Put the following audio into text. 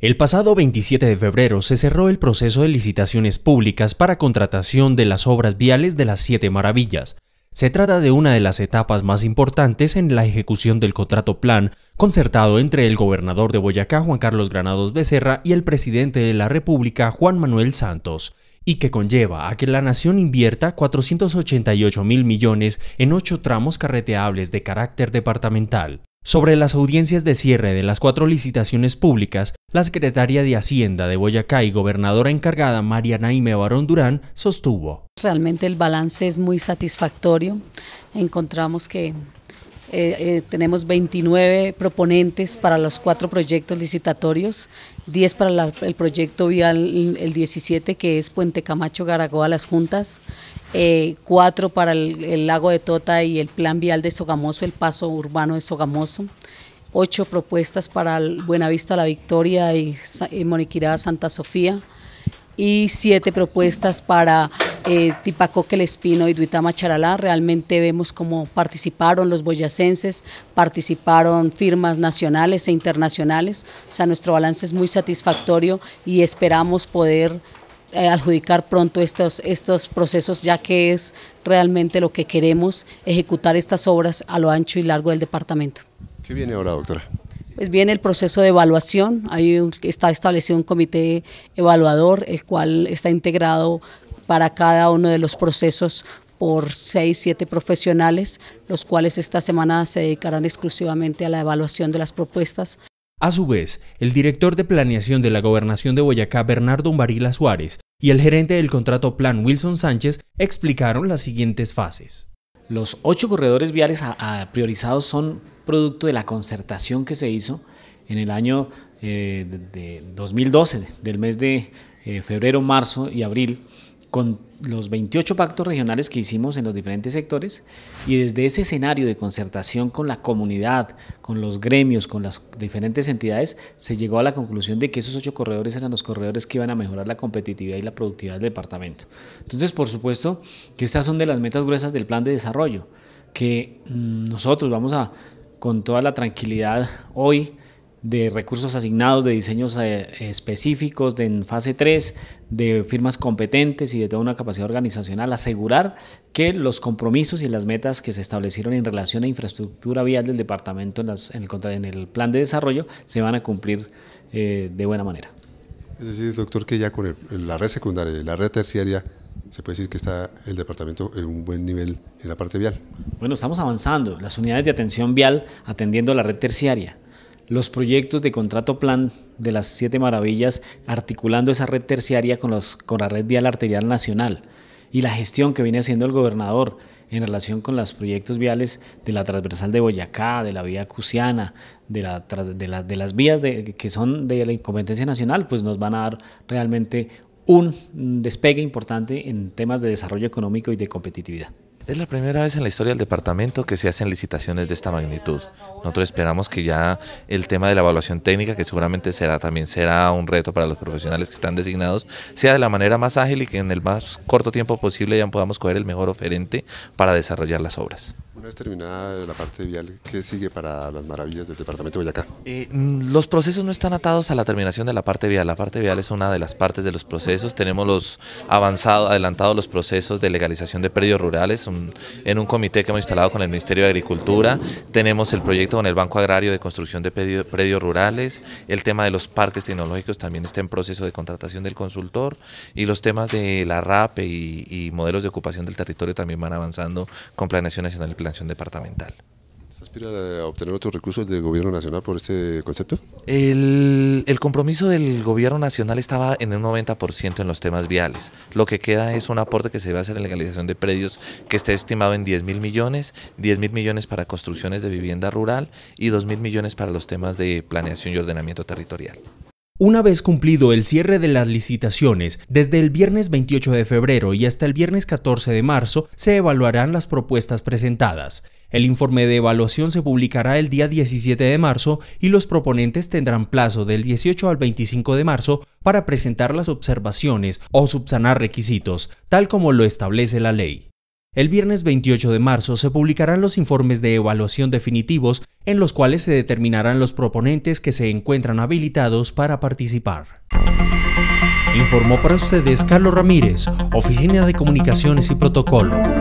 El pasado 27 de febrero se cerró el proceso de licitaciones públicas para contratación de las obras viales de las Siete Maravillas. Se trata de una de las etapas más importantes en la ejecución del contrato plan concertado entre el gobernador de Boyacá Juan Carlos Granados Becerra y el presidente de la República Juan Manuel Santos, y que conlleva a que la nación invierta 488 mil millones en ocho tramos carreteables de carácter departamental. Sobre las audiencias de cierre de las cuatro licitaciones públicas, la secretaria de Hacienda de Boyacá y gobernadora encargada María Naime Barón Durán sostuvo. Realmente el balance es muy satisfactorio. Encontramos que eh, eh, tenemos 29 proponentes para los cuatro proyectos licitatorios, 10 para el proyecto vial el 17 que es Puente Camacho Garagoa Las Juntas, eh, cuatro para el, lago de Tota y el plan vial de Sogamoso, el paso urbano de Sogamoso, ocho propuestas para Buenavista La Victoria y, Moniquirá Santa Sofía, y siete propuestas para eh, Tipacoque, El Espino y Duitama Charalá. Realmente vemos cómo participaron los boyacenses, participaron firmas nacionales e internacionales. O sea, nuestro balance es muy satisfactorio y esperamos poder eh, adjudicar pronto estos, estos procesos, ya que es realmente lo que queremos, ejecutar estas obras a lo ancho y largo del departamento. ¿Qué viene ahora, doctora? Pues viene el proceso de evaluación, Hay está establecido un comité evaluador, el cual está integrado para cada uno de los procesos por seis, siete profesionales, los cuales esta semana se dedicarán exclusivamente a la evaluación de las propuestas. A su vez, el director de planeación de la gobernación de Boyacá, Bernardo Umbarila Suárez, y el gerente del contrato Plan, Wilson Sánchez, explicaron las siguientes fases. Los ocho corredores viales priorizados son producto de la concertación que se hizo en el año eh, de, 2012, del mes de eh, febrero, marzo y abril, con los 28 pactos regionales que hicimos en los diferentes sectores y desde ese escenario de concertación con la comunidad, con los gremios, con las diferentes entidades, se llegó a la conclusión de que esos ocho corredores eran los corredores que iban a mejorar la competitividad y la productividad del departamento. Entonces, por supuesto que estas son de las metas gruesas del plan de desarrollo, que mm, nosotros vamos a, con toda la tranquilidad hoy, de recursos asignados, de diseños eh, específicos de en fase 3, de firmas competentes y de toda una capacidad organizacional, asegurar que los compromisos y las metas que se establecieron en relación a infraestructura vial del departamento en, el, plan de desarrollo se van a cumplir eh, de buena manera. Es decir, doctor, que ya con la red secundaria y la red terciaria se puede decir que está el departamento en un buen nivel en la parte vial. Bueno, estamos avanzando. Las unidades de atención vial atendiendo la red terciaria, los proyectos de contrato plan de las siete maravillas, articulando esa red terciaria con, los, con la red vial arterial nacional y la gestión que viene haciendo el gobernador en relación con los proyectos viales de la transversal de Boyacá, de la vía Cusiana, de, la, de, las vías que son de la incompetencia nacional, pues nos van a dar realmente un despegue importante en temas de desarrollo económico y de competitividad. Es la primera vez en la historia del departamento que se hacen licitaciones de esta magnitud. Nosotros esperamos que ya el tema de la evaluación técnica, que seguramente será también será un reto para los profesionales que están designados, sea de la manera más ágil y que en el más corto tiempo posible ya podamos coger el mejor oferente para desarrollar las obras. Una vez terminada la parte vial, ¿qué sigue para las maravillas del departamento de Boyacá? Eh, mm, los procesos no están atados a la terminación de la parte vial. La parte vial es una de las partes de los procesos. Tenemos los avanzados, adelantados los procesos de legalización de predios rurales en un comité que hemos instalado con el Ministerio de Agricultura. Tenemos el proyecto con el Banco Agrario de construcción de predios, rurales. El tema de los parques tecnológicos también está en proceso de contratación del consultor. Y los temas de la RAP y, modelos de ocupación del territorio también van avanzando con Planeación Nacional y Plan departamental. ¿Se aspira a obtener otros recursos del Gobierno Nacional por este concepto? El, compromiso del Gobierno Nacional estaba en un 90% en los temas viales. Lo que queda es un aporte que se va a hacer en legalización de predios que esté estimado en 10 mil millones, 10 mil millones para construcciones de vivienda rural y 2 mil millones para los temas de planeación y ordenamiento territorial. Una vez cumplido el cierre de las licitaciones, desde el viernes 28 de febrero y hasta el viernes 14 de marzo se evaluarán las propuestas presentadas. El informe de evaluación se publicará el día 17 de marzo y los proponentes tendrán plazo del 18 al 25 de marzo para presentar las observaciones o subsanar requisitos, tal como lo establece la ley. El viernes 28 de marzo se publicarán los informes de evaluación definitivos en los cuales se determinarán los proponentes que se encuentran habilitados para participar. Informó para ustedes Carlos Ramírez, Oficina de Comunicaciones y Protocolo.